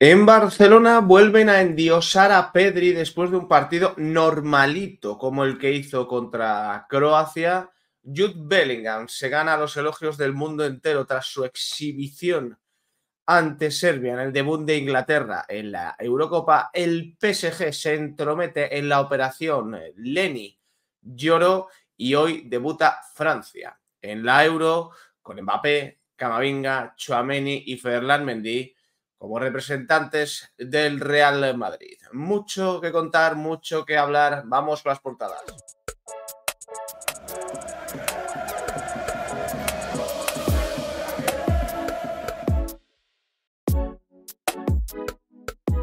En Barcelona vuelven a endiosar a Pedri después de un partido normalito como el que hizo contra Croacia. Jude Bellingham se gana los elogios del mundo entero tras su exhibición ante Serbia en el debut de Inglaterra en la Eurocopa. El PSG se entromete en la operación eh, Leni Lloro y hoy debuta Francia en la Euro con Mbappé, Camavinga, Chouameni y Ferland Mendy como representantes del Real Madrid. Mucho que contar, mucho que hablar. Vamos con las portadas.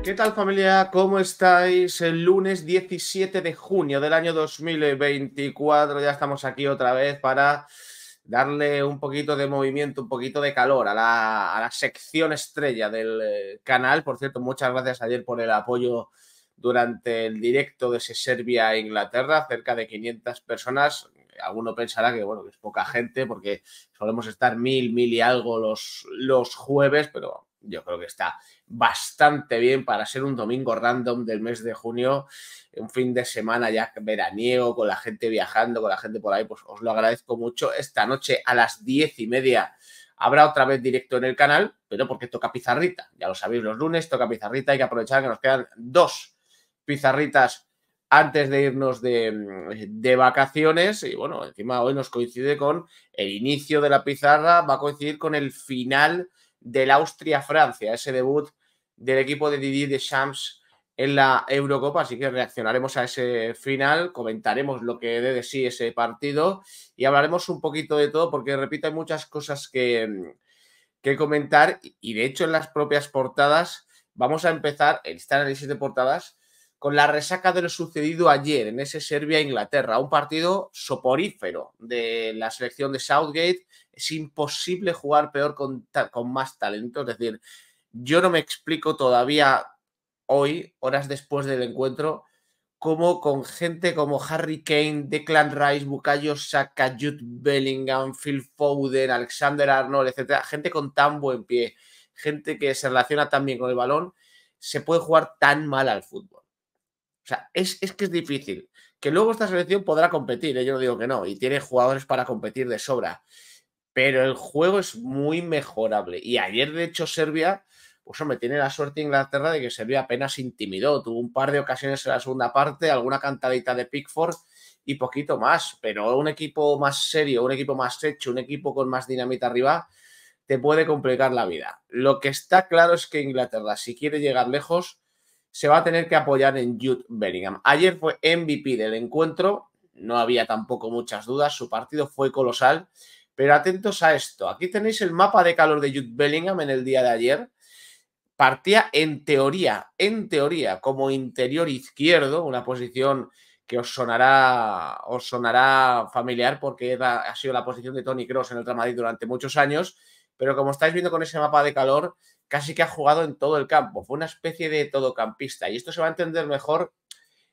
¿Qué tal familia? ¿Cómo estáis? El lunes 17 de junio del año 2024 ya estamos aquí otra vez para darle un poquito de movimiento, un poquito de calor a la, a la sección estrella del eh, canal. Por cierto, muchas gracias ayer por el apoyo durante el directo de ese Serbia a Inglaterra, cerca de 500 personas. Alguno pensará que, bueno, es poca gente porque solemos estar mil, mil y algo los, los jueves, pero yo creo que está bastante bien para ser un domingo random del mes de junio, un fin de semana ya veraniego, con la gente viajando, con la gente por ahí, pues os lo agradezco mucho. Esta noche a las diez y media habrá otra vez directo en el canal, pero porque toca pizarrita, ya lo sabéis, los lunes toca pizarrita, hay que aprovechar que nos quedan dos pizarritas antes de irnos de, de, vacaciones. Y bueno, encima hoy nos coincide con el inicio de la pizarra, va a coincidir con el final del Austria-Francia, ese debut del equipo de Didier Deschamps en la Eurocopa, así que reaccionaremos a ese final, comentaremos lo que dé de sí ese partido y hablaremos un poquito de todo, porque repito, hay muchas cosas que, que comentar y de hecho en las propias portadas vamos a empezar, en este análisis de portadas, con la resaca de lo sucedido ayer en ese Serbia-Inglaterra, un partido soporífero de la selección de Southgate. Es imposible jugar peor con, más talento. Es decir, yo no me explico todavía hoy, horas después del encuentro, cómo con gente como Harry Kane, Declan Rice, Bukayo Saka, Jude Bellingham, Phil Foden, Alexander Arnold, etcétera, gente con tan buen pie, gente que se relaciona tan bien con el balón, se puede jugar tan mal al fútbol. O sea, es, que es difícil. Que luego esta selección podrá competir, ¿eh? yo no digo que no, y tiene jugadores para competir de sobra. Pero el juego es muy mejorable. Y ayer, de hecho, Serbia, pues hombre, tiene la suerte Inglaterra de que Serbia apenas intimidó. Tuvo un par de ocasiones en la segunda parte, alguna cantadita de Pickford y poquito más. Pero un equipo más serio, un equipo más hecho, un equipo con más dinamita arriba, te puede complicar la vida. Lo que está claro es que Inglaterra, si quiere llegar lejos, se va a tener que apoyar en Jude Bellingham. Ayer fue MVP del encuentro, no había tampoco muchas dudas, su partido fue colosal, pero atentos a esto. Aquí tenéis el mapa de calor de Jude Bellingham en el día de ayer. Partía en teoría, en teoría, como interior izquierdo, una posición que os sonará, os sonará familiar porque ha sido la posición de Tony Cross en el Real Madrid durante muchos años, pero como estáis viendo con ese mapa de calor, casi que ha jugado en todo el campo, fue una especie de todocampista y esto se va a entender mejor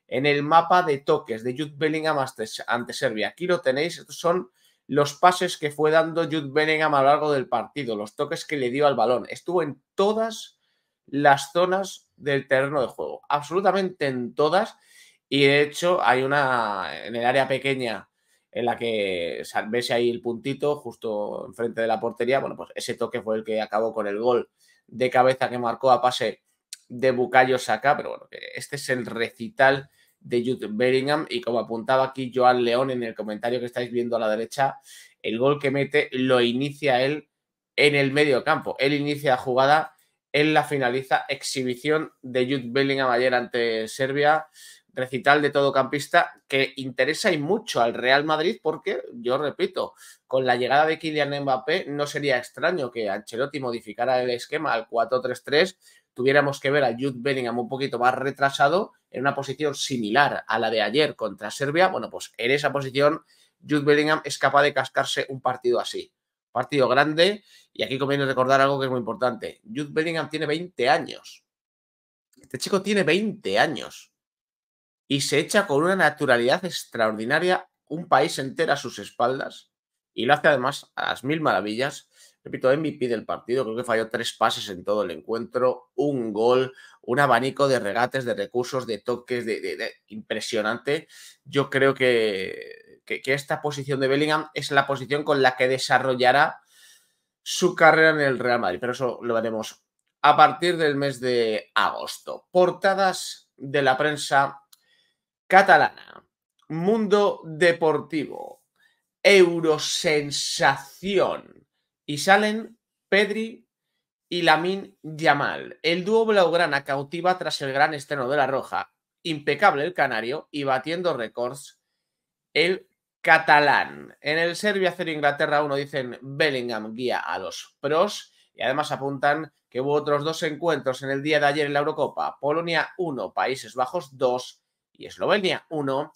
en el mapa de toques de Jude Bellingham ante Serbia. Aquí lo tenéis, estos son los pases que fue dando Jude Bellingham a lo largo del partido, los toques que le dio al balón. Estuvo en todas las zonas del terreno de juego, absolutamente en todas. Y de hecho hay una en el área pequeña en la que ves ahí el puntito justo enfrente de la portería. Bueno, pues ese toque fue el que acabó con el gol de cabeza que marcó a pase de Bukayo Saka, pero bueno, este es el recital de Jude Bellingham y como apuntaba aquí Joan León en el comentario que estáis viendo a la derecha, el gol que mete lo inicia él en el medio campo. Él inicia la jugada, él la finaliza. Exhibición de Jude Bellingham ayer ante Serbia recital de todo campista que interesa y mucho al Real Madrid porque, yo repito, con la llegada de Kylian Mbappé no sería extraño que Ancelotti modificara el esquema al 4-3-3, tuviéramos que ver a Jude Bellingham un poquito más retrasado en una posición similar a la de ayer contra Serbia, bueno, pues en esa posición Jude Bellingham es capaz de cascarse un partido así. Partido grande y aquí conviene recordar algo que es muy importante. Jude Bellingham tiene 20 años. Este chico tiene 20 años y se echa con una naturalidad extraordinaria un país entero a sus espaldas y lo hace además a las mil maravillas. Repito, MVP del partido, creo que falló tres pases en todo el encuentro, un gol, un abanico de regates, de recursos, de toques, de, impresionante. Yo creo que, que esta posición de Bellingham es la posición con la que desarrollará su carrera en el Real Madrid, pero eso lo veremos a partir del mes de agosto. Portadas de la prensa catalana, mundo deportivo, Eurosensación y salen Pedri y Lamin Yamal. El dúo blaugrana cautiva tras el gran estreno de La Roja, impecable el canario y batiendo récords el catalán. En el Serbia 0 Inglaterra 1 dicen Bellingham guía a los pros y además apuntan que hubo otros dos encuentros en el día de ayer en la Eurocopa. Polonia 1, Países Bajos 2 y Eslovenia 1,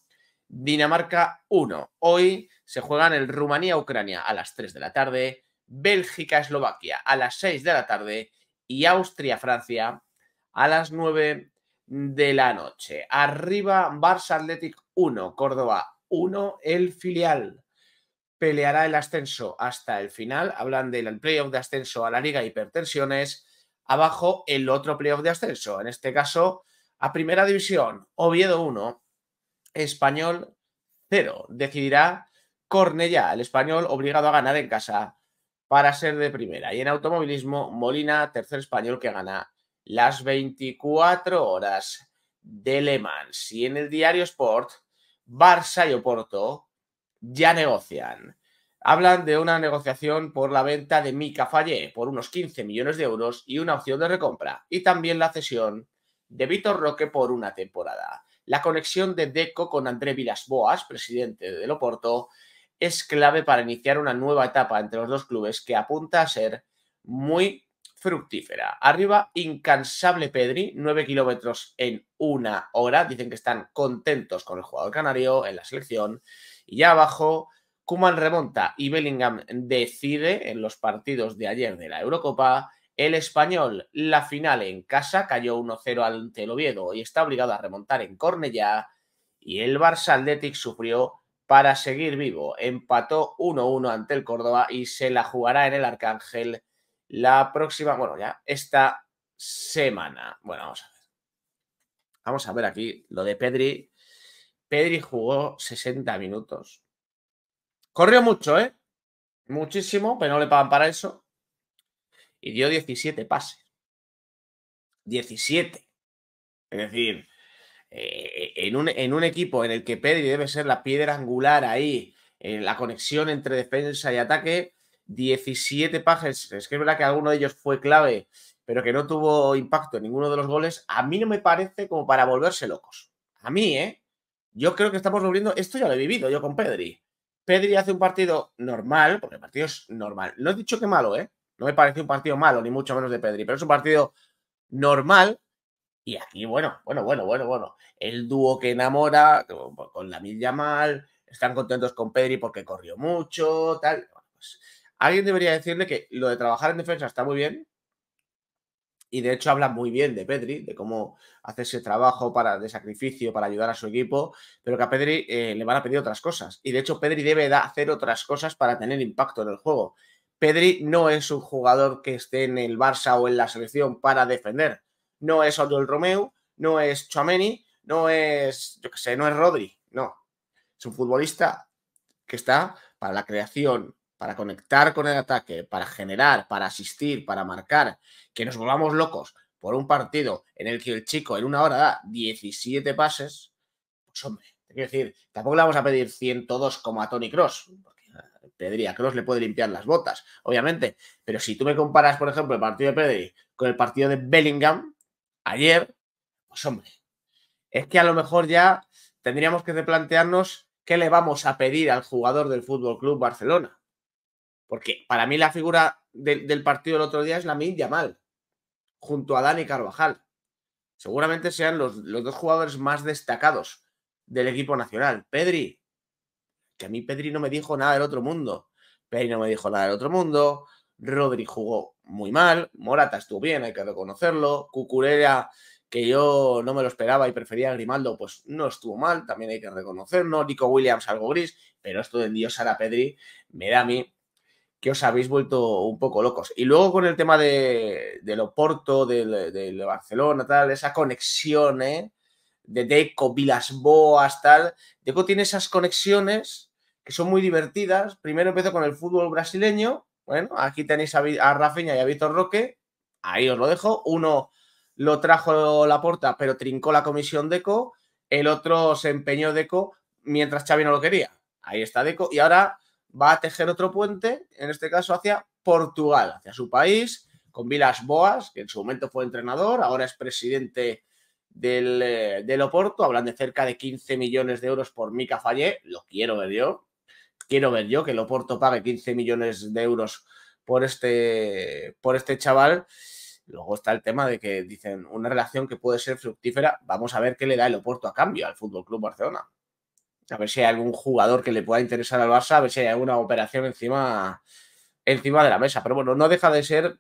Dinamarca 1. Hoy se juegan el Rumanía-Ucrania a las 3 de la tarde, Bélgica-Eslovaquia a las 6 de la tarde y Austria-Francia a las 9 de la noche. Arriba Barça Athletic 1, Córdoba 1, el filial. Peleará el ascenso hasta el final. Hablan del playoff de ascenso a la Liga Hipertensiones. Abajo el otro playoff de ascenso. En este caso, a Primera División, Oviedo 1, Español 0. Decidirá Cornella, el español obligado a ganar en casa para ser de primera. Y en automovilismo, Molina, tercer español que gana las 24 horas de Le Mans. Y en el diario Sport, Barça y Oporto ya negocian. Hablan de una negociación por la venta de Mika Fallé por unos 15 millones de euros y una opción de recompra. Y también la cesión de Vitor Roque por una temporada. La conexión de Deco con André Boas, presidente de Loporto, es clave para iniciar una nueva etapa entre los dos clubes que apunta a ser muy fructífera. Arriba, incansable Pedri, 9 kilómetros en una hora. Dicen que están contentos con el jugador canario en la selección. Y ya abajo, Kuman remonta y Bellingham decide en los partidos de ayer de la Eurocopa. El español, la final en casa, cayó 1-0 ante el Oviedo y está obligado a remontar en Cornellá. Y el Barça Athletic sufrió para seguir vivo. Empató 1-1 ante el Córdoba y se la jugará en el Arcángel la próxima, bueno, ya esta semana. Bueno, vamos a ver. Vamos a ver aquí lo de Pedri. Pedri jugó 60 minutos. Corrió mucho, ¿eh? Muchísimo, pero no le pagan para eso y dio 17 pases. 17. Es decir, eh, en, un, en, un, equipo en el que Pedri debe ser la piedra angular ahí, en la conexión entre defensa y ataque, 17 pases. Es que es verdad que alguno de ellos fue clave, pero que no tuvo impacto en ninguno de los goles. A mí no me parece como para volverse locos. A mí, ¿eh? Yo creo que estamos volviendo. Esto ya lo he vivido yo con Pedri. Pedri hace un partido normal, porque el partido es normal. No he dicho que malo, ¿eh? No me parece un partido malo, ni mucho menos de Pedri, pero es un partido normal. Y aquí, bueno, bueno, bueno, bueno, bueno. El dúo que enamora con la milla mal, están contentos con Pedri porque corrió mucho, tal. Pues, alguien debería decirle que lo de trabajar en defensa está muy bien. Y de hecho habla muy bien de Pedri, de cómo hace ese trabajo para, de sacrificio para ayudar a su equipo, pero que a Pedri eh, le van a pedir otras cosas. Y de hecho Pedri debe hacer otras cosas para tener impacto en el juego. Pedri no es un jugador que esté en el Barça o en la selección para defender. No es Oriol Romeu, no es Chouameni, no es, yo qué sé, no es Rodri, no. Es un futbolista que está para la creación, para conectar con el ataque, para generar, para asistir, para marcar, que nos volvamos locos por un partido en el que el chico en una hora da 17 pases, pues hombre, te quiero decir, tampoco le vamos a pedir 102 como a Tony Cross, Pedri a Cross le puede limpiar las botas, obviamente. Pero si tú me comparas, por ejemplo, el partido de Pedri con el partido de Bellingham ayer, pues hombre, es que a lo mejor ya tendríamos que plantearnos qué le vamos a pedir al jugador del Fútbol Club Barcelona. Porque para mí la figura del partido del otro día es la media mal, junto a Dani Carvajal. Seguramente sean los dos jugadores más destacados del equipo nacional. Pedri, que a mí Pedri no me dijo nada del otro mundo. Pedri no me dijo nada del otro mundo. Rodri jugó muy mal. Morata estuvo bien, hay que reconocerlo. Cucurella, que yo no me lo esperaba y prefería Grimaldo, pues no estuvo mal, también hay que reconocerlo. Nico Williams, algo gris, pero esto de Dios Sara Pedri me da a mí que os habéis vuelto un poco locos. Y luego con el tema de, del Oporto, del, del Barcelona, tal, esa conexión, ¿eh? de Deco, Vilas Boas, tal. Deco tiene esas conexiones que son muy divertidas. Primero empezó con el fútbol brasileño. Bueno, aquí tenéis a, a y a Víctor Roque. Ahí os lo dejo. Uno lo trajo la puerta pero trincó la comisión Deco. El otro se empeñó Deco mientras Xavi no lo quería. Ahí está Deco. Y ahora va a tejer otro puente, en este caso hacia Portugal, hacia su país, con Vilas Boas, que en su momento fue entrenador, ahora es presidente del, eh, del Oporto, hablan de cerca de 15 millones de euros por Mica Fallé, lo quiero ver yo, quiero ver yo que el Oporto pague 15 millones de euros por este, por este chaval. Luego está el tema de que dicen una relación que puede ser fructífera. Vamos a ver qué le da el Oporto a cambio al Fútbol Club Barcelona. A ver si hay algún jugador que le pueda interesar al Barça, a ver si hay alguna operación encima, encima de la mesa. Pero bueno, no deja de ser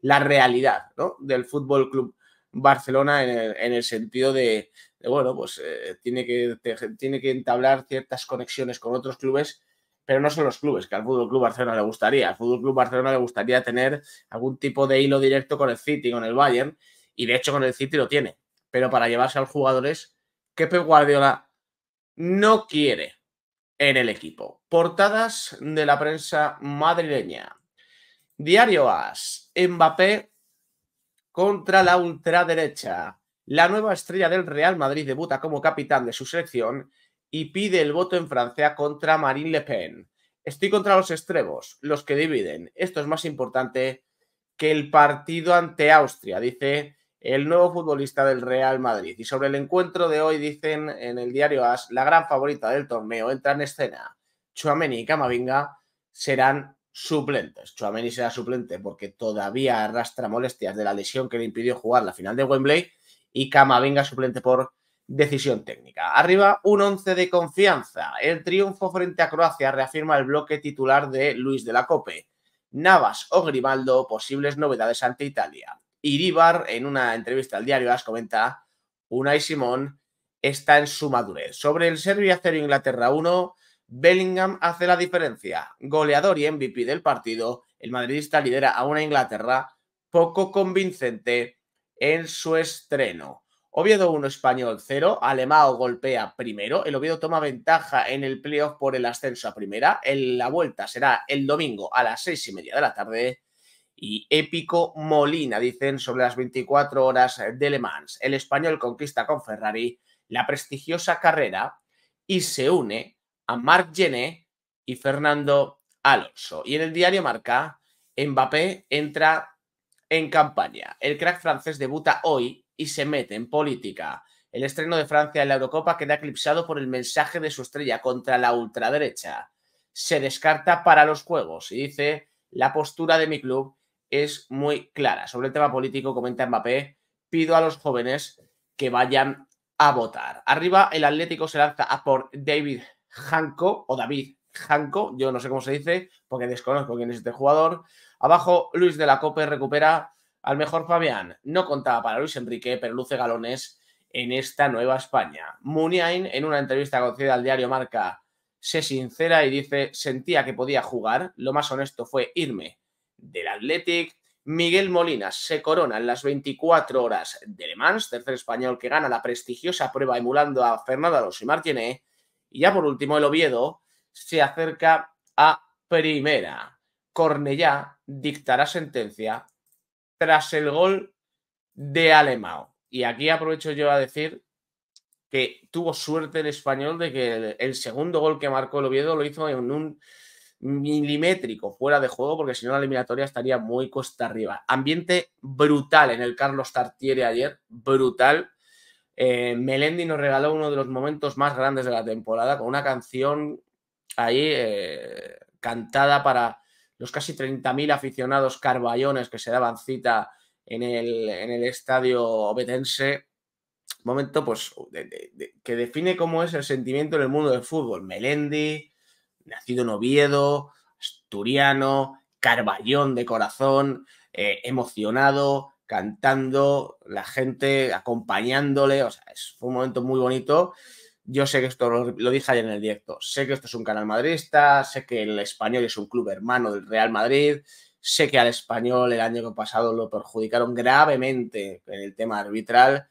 la realidad del Fútbol Club Barcelona en el, sentido de, bueno, pues eh, tiene, que, tiene que entablar ciertas conexiones con otros clubes, pero no son los clubes, que al Fútbol Club Barcelona le gustaría. Al Fútbol Club Barcelona le gustaría tener algún tipo de hilo directo con el City, con el Bayern, y de hecho con el City lo tiene. Pero para llevarse a los jugadores que Pep Guardiola no quiere en el equipo. Portadas de la prensa madrileña. Diario As. Mbappé contra la ultraderecha. La nueva estrella del Real Madrid debuta como capitán de su selección y pide el voto en Francia contra Marine Le Pen. Estoy contra los extremos, los que dividen. Esto es más importante que el partido ante Austria, dice el nuevo futbolista del Real Madrid. Y sobre el encuentro de hoy dicen en el diario AS, la gran favorita del torneo entra en escena. Chuameni y Camavinga serán suplentes. Chuameni será suplente porque todavía arrastra molestias de la lesión que le impidió jugar la final de Wembley y venga suplente por decisión técnica. Arriba, un 11 de confianza. El triunfo frente a Croacia reafirma el bloque titular de Luis de la Cope. Navas o Grimaldo, posibles novedades ante Italia. Iribar, en una entrevista al diario las comenta, y Simón está en su madurez. Sobre el Serbia 0 Inglaterra 1, Bellingham hace la diferencia. Goleador y MVP del partido, el madridista lidera a una Inglaterra poco convincente en su estreno. Oviedo 1, Español 0. Alemao golpea primero. El Oviedo toma ventaja en el playoff por el ascenso a primera. la vuelta será el domingo a las seis y media de la tarde. Y épico Molina, dicen, sobre las 24 horas de Le Mans. El Español conquista con Ferrari la prestigiosa carrera y se une a Marc Gené y Fernando Alonso. Y en el diario Marca, Mbappé entra en campaña. El crack francés debuta hoy y se mete en política. El estreno de Francia en la Eurocopa queda eclipsado por el mensaje de su estrella contra la ultraderecha. Se descarta para los Juegos y dice, la postura de mi club es muy clara. Sobre el tema político, comenta Mbappé, pido a los jóvenes que vayan a votar. Arriba, el Atlético se lanza a por David Janko o David Janko yo no sé cómo se dice, porque desconozco quién es este jugador. Abajo, Luis de la Cope recupera al mejor Fabián. No contaba para Luis Enrique, pero luce galones en esta nueva España. Muniain, en una entrevista concedida al diario Marca, se sincera y dice, sentía que podía jugar, lo más honesto fue irme del Athletic. Miguel Molina se corona en las 24 horas de Le Mans, tercer español que gana la prestigiosa prueba emulando a Fernando Alonso y Martínez y ya por último, el Oviedo se acerca a primera. Cornellá dictará sentencia tras el gol de Alemão. Y aquí aprovecho yo a decir que tuvo suerte el español de que el, segundo gol que marcó el Oviedo lo hizo en un milimétrico fuera de juego, porque si no la eliminatoria estaría muy costa arriba. Ambiente brutal en el Carlos Tartiere ayer, brutal. Eh, Melendi nos regaló uno de los momentos más grandes de la temporada con una canción ahí eh, cantada para los casi 30.000 aficionados carballones que se daban cita en el, estadio obetense, Momento pues, que define cómo es el sentimiento en el mundo del fútbol. Melendi, nacido en Oviedo, asturiano, carballón de corazón, eh, emocionado, cantando, la gente acompañándole, o sea, es, fue un momento muy bonito. Yo sé que esto lo, dije ayer en el directo, sé que esto es un canal madrista, sé que el español es un club hermano del Real Madrid, sé que al español el año pasado lo perjudicaron gravemente en el tema arbitral,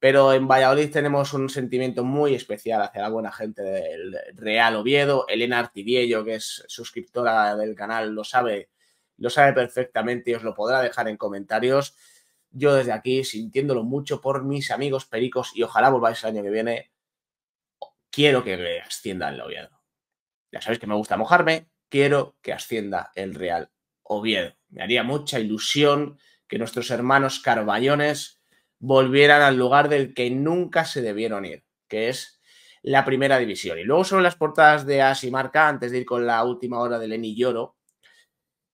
pero en Valladolid tenemos un sentimiento muy especial hacia la buena gente del Real Oviedo. Elena Artiviello, que es suscriptora del canal, lo sabe lo sabe perfectamente y os lo podrá dejar en comentarios. Yo desde aquí, sintiéndolo mucho por mis amigos pericos y ojalá volváis el año que viene, quiero que ascienda el Oviedo. Ya sabéis que me gusta mojarme, quiero que ascienda el Real Oviedo. Me haría mucha ilusión que nuestros hermanos Carballones volvieran al lugar del que nunca se debieron ir, que es la primera división. Y luego sobre las portadas de Asimarca, antes de ir con la última hora de Lenny Lloro,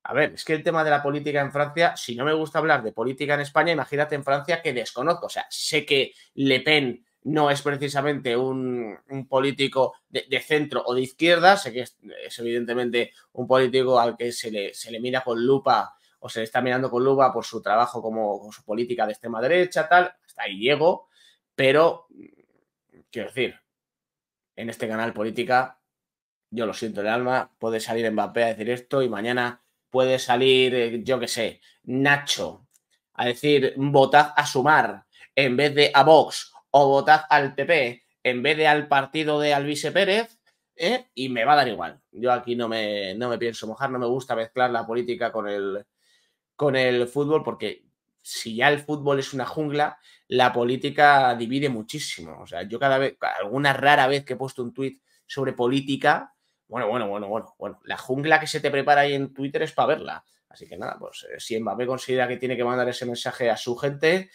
a ver, es que el tema de la política en Francia, si no me gusta hablar de política en España, imagínate en Francia que desconozco. O sea, sé que Le Pen no es precisamente un, político de, centro o de izquierda, sé que es, evidentemente un político al que se le, mira con lupa o se le está mirando con lupa por su trabajo como su política de extrema derecha, tal, hasta ahí llego, pero quiero decir, en este canal política, yo lo siento en el alma, puede salir Mbappé a decir esto y mañana puede salir, eh, yo qué sé, Nacho, a decir, votad a sumar en vez de a Vox o votad al PP en vez de al partido de Alvise Pérez, ¿eh? y me va a dar igual. Yo aquí no me, no me pienso mojar, no me gusta mezclar la política con el, con el fútbol, porque si ya el fútbol es una jungla, la política divide muchísimo. O sea, yo cada vez, alguna rara vez que he puesto un tuit sobre política, bueno, bueno, bueno, bueno, bueno. La jungla que se te prepara ahí en Twitter es para verla. Así que nada, pues eh, si Mbappé considera que tiene que mandar ese mensaje a su gente,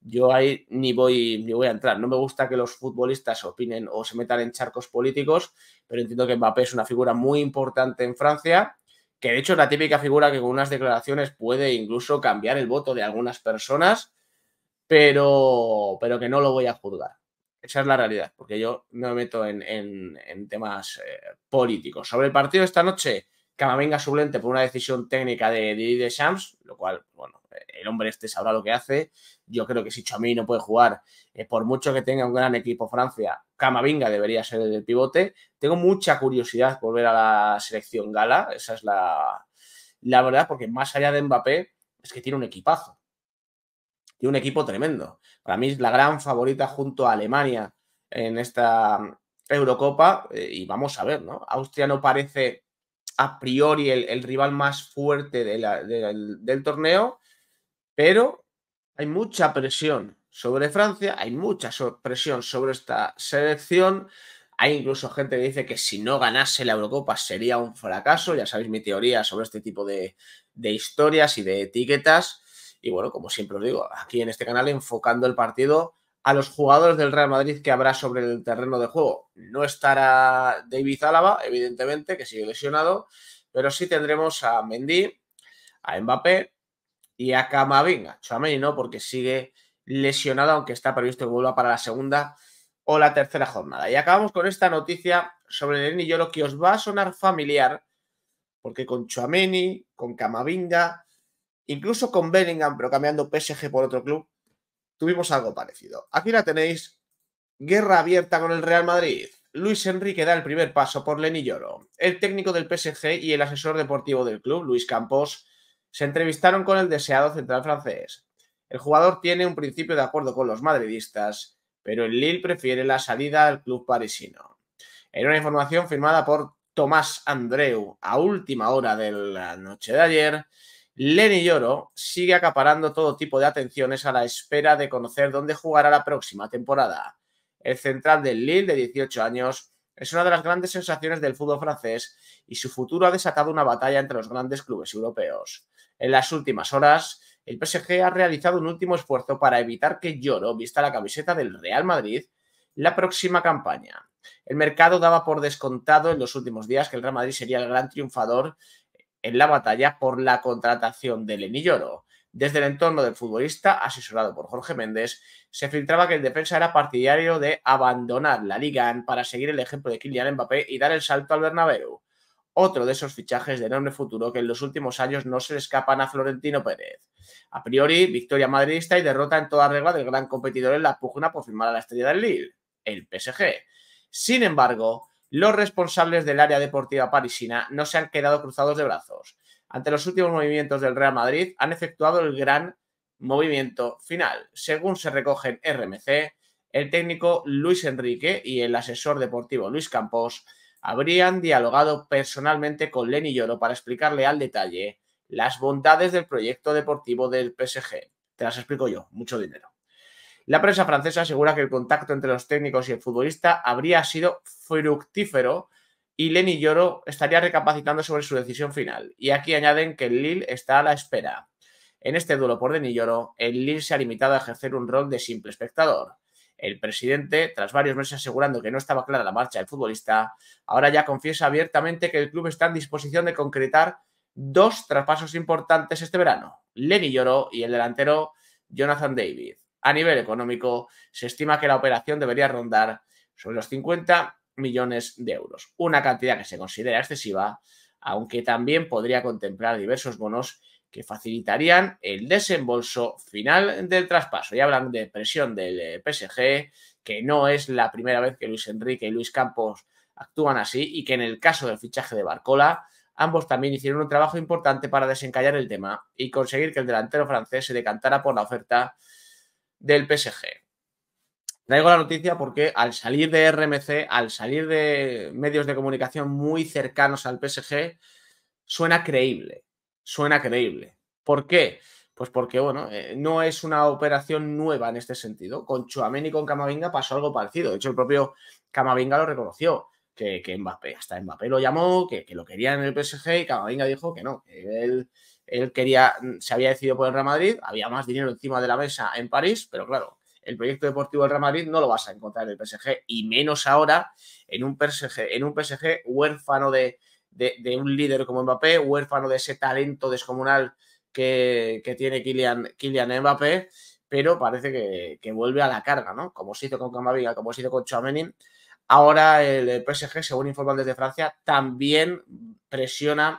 yo ahí ni voy, voy a entrar. No me gusta que los futbolistas opinen o se metan en charcos políticos, pero entiendo que Mbappé es una figura muy importante en Francia, que de hecho es la típica figura que con unas declaraciones puede incluso cambiar el voto de algunas personas, pero, pero que no lo voy a juzgar. Esa es la realidad, porque yo no me meto en, temas eh, políticos. Sobre el partido de esta noche, Camavinga suplente por una decisión técnica de de Shams, lo cual, bueno, el hombre este sabrá lo que hace. Yo creo que si Chamí no puede jugar, eh, por mucho que tenga un gran equipo Francia, Camavinga debería ser el pivote. Tengo mucha curiosidad por ver a la selección gala, esa es la, la verdad, porque más allá de Mbappé, es que tiene un equipazo. Tiene un equipo tremendo. Para mí es la gran favorita junto a Alemania en esta mm, Eurocopa eh, y vamos a ver, ¿no? Austria no parece a priori el, rival más fuerte del, torneo, pero hay mucha presión sobre Francia, hay mucha presión sobre esta selección. Hay incluso gente que dice que si no ganase la Eurocopa sería un fracaso. Ya sabéis mi teoría sobre este tipo de historias y de etiquetas. Y bueno, como siempre os digo, aquí en este canal enfocando el partido a los jugadores del Real Madrid que habrá sobre el terreno de juego. No estará David Álava, evidentemente, que sigue lesionado, pero sí tendremos a Mendy, a Mbappé y a Camavinga. Chuameni no, porque sigue lesionado, aunque está previsto que vuelva para la segunda o la tercera jornada. Y acabamos con esta noticia sobre el lo que os va a sonar familiar, porque con Chuameni, con Camavinga, incluso con Bellingham, pero cambiando PSG por otro club, tuvimos algo parecido. Aquí la tenéis, guerra abierta con el Real Madrid. Luis Enrique da el primer paso por Lenny Lloro. El técnico del PSG y el asesor deportivo del club, Luis Campos, se entrevistaron con el deseado central francés. El jugador tiene un principio de acuerdo con los madridistas, pero el Lille prefiere la salida al club parisino. En una información firmada por Tomás Andreu a última hora de la noche de ayer, Lenny Lloro sigue acaparando todo tipo de atenciones a la espera de conocer dónde jugará la próxima temporada. El central del Lille, de 18 años, es una de las grandes sensaciones del fútbol francés y su futuro ha desatado una batalla entre los grandes clubes europeos. En las últimas horas, el PSG ha realizado un último esfuerzo para evitar que Lloro vista la camiseta del Real Madrid la próxima campaña. El mercado daba por descontado en los últimos días que el Real Madrid sería el gran triunfador en la batalla por la contratación de lenilloro Desde el entorno del futbolista, asesorado por Jorge Méndez, se filtraba que el defensa era partidario de abandonar la Liga para seguir el ejemplo de Kylian Mbappé y dar el salto al Bernabéu. Otro de esos fichajes de enorme futuro que en los últimos años no se le escapan a Florentino Pérez. A priori, victoria madridista y derrota en toda regla del gran competidor en la pugna por firmar a la estrella del Lille, el PSG. Sin embargo, los responsables del área deportiva parisina no se han quedado cruzados de brazos. Ante los últimos movimientos del Real Madrid, han efectuado el gran movimiento final. Según se recoge en RMC, el técnico Luis Enrique y el asesor deportivo Luis Campos habrían dialogado personalmente con Lenny Lloro para explicarle al detalle las bondades del proyecto deportivo del PSG. Te las explico yo, mucho dinero. La prensa francesa asegura que el contacto entre los técnicos y el futbolista habría sido fructífero y Lenny Lloro estaría recapacitando sobre su decisión final. Y aquí añaden que el Lille está a la espera. En este duelo por Lille, Lloro, el Lille se ha limitado a ejercer un rol de simple espectador. El presidente, tras varios meses asegurando que no estaba clara la marcha del futbolista, ahora ya confiesa abiertamente que el club está en disposición de concretar dos traspasos importantes este verano, Lenny Lloro y el delantero Jonathan David. A nivel económico, se estima que la operación debería rondar sobre los 50 millones de euros, una cantidad que se considera excesiva, aunque también podría contemplar diversos bonos que facilitarían el desembolso final del traspaso. Y hablan de presión del eh, PSG, que no es la primera vez que Luis Enrique y Luis Campos actúan así y que en el caso del fichaje de Barcola, ambos también hicieron un trabajo importante para desencallar el tema y conseguir que el delantero francés se decantara por la oferta del PSG. Traigo la noticia porque al salir de RMC, al salir de medios de comunicación muy cercanos al PSG, suena creíble, suena creíble. ¿Por qué? Pues porque, bueno, eh, no es una operación nueva en este sentido. Con Chuamén y con Camavinga pasó algo parecido. De hecho, el propio Camavinga lo reconoció, que, Mbappé, hasta Mbappé lo llamó, que, lo querían en el PSG y Camavinga dijo que no, él él quería, se había decidido por el Real Madrid, había más dinero encima de la mesa en París, pero claro, el proyecto deportivo del Real Madrid no lo vas a encontrar en el PSG, y menos ahora en un PSG, huérfano de, un líder como Mbappé, huérfano de ese talento descomunal que, tiene Kylian, Mbappé, pero parece que, vuelve a la carga, ¿no? Como se hizo con Camavinga, como se hizo con Chouameni. Ahora el PSG, según informan desde Francia, también presiona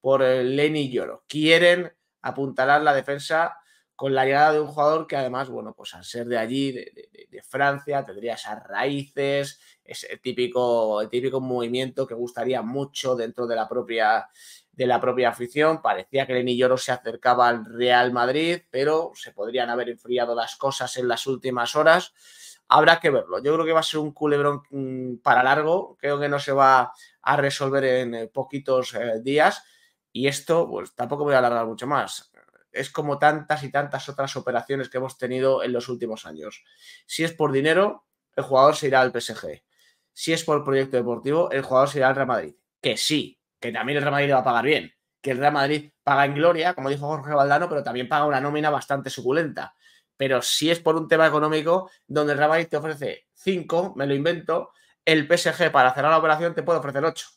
por Lenny Lloro. Quieren apuntalar la defensa con la llegada de un jugador que además, bueno, pues al ser de allí, de, Francia, tendría esas raíces, ese típico, típico movimiento que gustaría mucho dentro de la propia, de la propia afición. Parecía que Lenny Lloro se acercaba al Real Madrid, pero se podrían haber enfriado las cosas en las últimas horas. Habrá que verlo. Yo creo que va a ser un culebrón mm, para largo. Creo que no se va a resolver en eh, poquitos eh, días y esto, pues tampoco voy a alargar mucho más. Es como tantas y tantas otras operaciones que hemos tenido en los últimos años. Si es por dinero, el jugador se irá al PSG. Si es por proyecto deportivo, el jugador se irá al Real Madrid. Que sí, que también el Real Madrid va a pagar bien. Que el Real Madrid paga en gloria, como dijo Jorge Valdano, pero también paga una nómina bastante suculenta. Pero si es por un tema económico, donde el Real Madrid te ofrece 5, me lo invento, el PSG para cerrar la operación te puede ofrecer 8.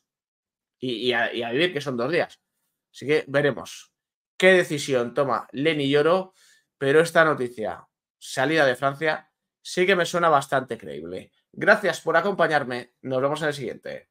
Y, y, a, vivir, que son dos días. Así que veremos qué decisión toma Lenny Lloro, pero esta noticia, salida de Francia, sí que me suena bastante creíble. Gracias por acompañarme, nos vemos en el siguiente.